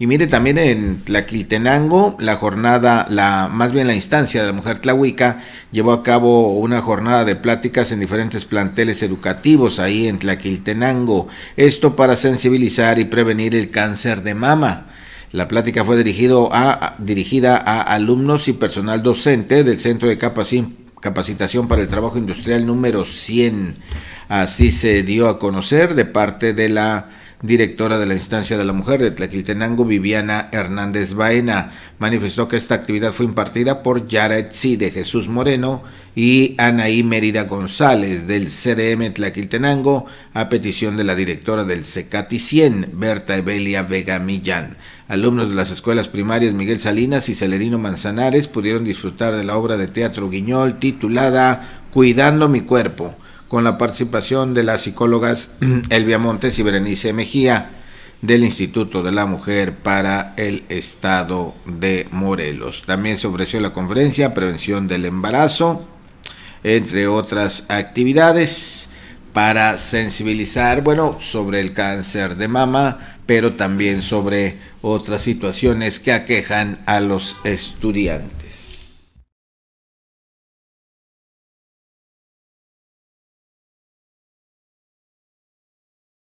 Y mire, también en Tlaquiltenango, la jornada, la más bien la instancia de la mujer tlahuica, llevó a cabo una jornada de pláticas en diferentes planteles educativos ahí en Tlaquiltenango. Esto para sensibilizar y prevenir el cáncer de mama. La plática fue dirigido a, dirigida a alumnos y personal docente del Centro de Capacitación para el Trabajo Industrial número 100. Así se dio a conocer de parte de la directora de la instancia de la mujer de Tlaquiltenango, Viviana Hernández Baena. Manifestó que esta actividad fue impartida por Yara Etzi de Jesús Moreno y Anaí Mérida González del CDM Tlaquiltenango a petición de la directora del CECATI 100, Berta Evelia Vega Millán. Alumnos de las escuelas primarias Miguel Salinas y Celerino Manzanares pudieron disfrutar de la obra de teatro Guiñol titulada Cuidando mi cuerpo con la participación de las psicólogas Elvia Montes y Berenice Mejía del Instituto de la Mujer para el Estado de Morelos. También se ofreció la conferencia Prevención del Embarazo, entre otras actividades, para sensibilizar, bueno, sobre el cáncer de mama, pero también sobre otras situaciones que aquejan a los estudiantes.